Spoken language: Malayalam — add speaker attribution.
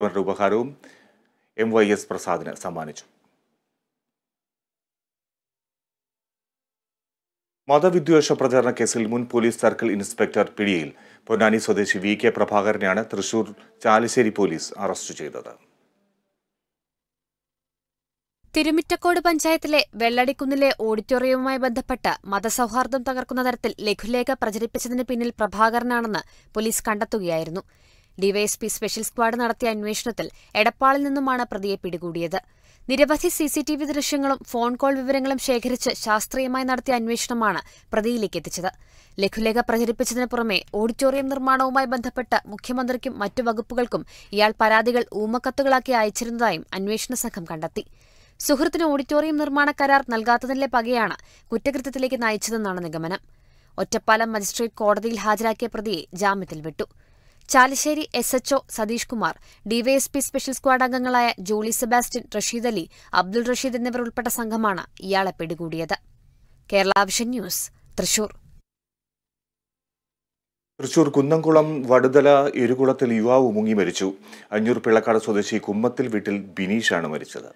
Speaker 1: അവരുടെ ഉപഹാരവും എം വൈ എസ് പ്രസാദിന് സമ്മാനിച്ചു മതവിദ്വേഷ പ്രചാരണ കേസിൽ മുൻ പോലീസ് സർക്കിൾ ഇൻസ്പെക്ടർ പിടിയിൽ പൊന്നാനി സ്വദേശി വി കെ പ്രഭാകരനെയാണ് തൃശൂർ ചാലിശ്ശേരി പോലീസ് അറസ്റ്റ് ചെയ്തത്
Speaker 2: തിരുമിറ്റക്കോട് പഞ്ചായത്തിലെ വെള്ളടിക്കുന്നിലെ ഓഡിറ്റോറിയവുമായി ബന്ധപ്പെട്ട് മതസൗഹാർദ്ദം തകർക്കുന്ന തരത്തിൽ ലഘുലേഖ പ്രചരിപ്പിച്ചതിന് പിന്നിൽ പ്രഭാകരനാണെന്ന് പോലീസ് കണ്ടെത്തുകയായിരുന്നു ഡിവൈഎസ്പി സ്പെഷ്യൽ സ്ക്വാഡ് നടത്തിയ അന്വേഷണത്തിൽ എടപ്പാളിൽ നിന്നുമാണ് പ്രതിയെ പിടികൂടിയത് നിരവധി സിസിടിവി ദൃശ്യങ്ങളും ഫോൺ കോൾ വിവരങ്ങളും ശേഖരിച്ച് ശാസ്ത്രീയമായി നടത്തിയ അന്വേഷണമാണ് പ്രതിയിലേക്ക് എത്തിച്ചത് ലഘുലേഖ പ്രചരിപ്പിച്ചതിന് പുറമെ ഓഡിറ്റോറിയം നിർമ്മാണവുമായി ബന്ധപ്പെട്ട് മുഖ്യമന്ത്രിക്കും മറ്റു വകുപ്പുകൾക്കും ഇയാൾ പരാതികൾ ഊമക്കത്തുകളാക്കി അയച്ചിരുന്നതായും അന്വേഷണ സംഘം കണ്ടെത്തി സുഹൃത്തിന് ഓഡിറ്റോറിയം നിർമ്മാണ കരാർ നൽകാത്തതിലെ പകയാണ് കുറ്റകൃത്യത്തിലേക്ക് നയിച്ചതെന്നാണ് നിഗമനം ഒറ്റപ്പാലം മജിസ്ട്രേറ്റ് കോടതിയിൽ ഹാജരാക്കിയ പ്രതിയെ ജാമ്യത്തിൽ വിട്ടു Chalissery S HO Satheesh Kumar DYSP special squad അംഗങ്ങളായ ജൂലി സെബാസ്റ്റ്യൻ റഷീദ് അലി അബ്ദുൾ റഷീദ് എന്നിവർ ഉൾപ്പെട്ട സംഘമാണ് ഇയാളെ പിടികൂടിയത് ന്യൂസ് തൃശൂർ
Speaker 1: തൃശൂർ കുന്നംകുളം വടുതല എരുകുളത്തിൽ യുവാവ് മുങ്ങി മരിച്ചു അഞ്ഞൂർ പിള്ളക്കാട് സ്വദേശി കുമ്മത്തിൽ വീട്ടിൽ ബിനീഷാണ് മരിച്ചത്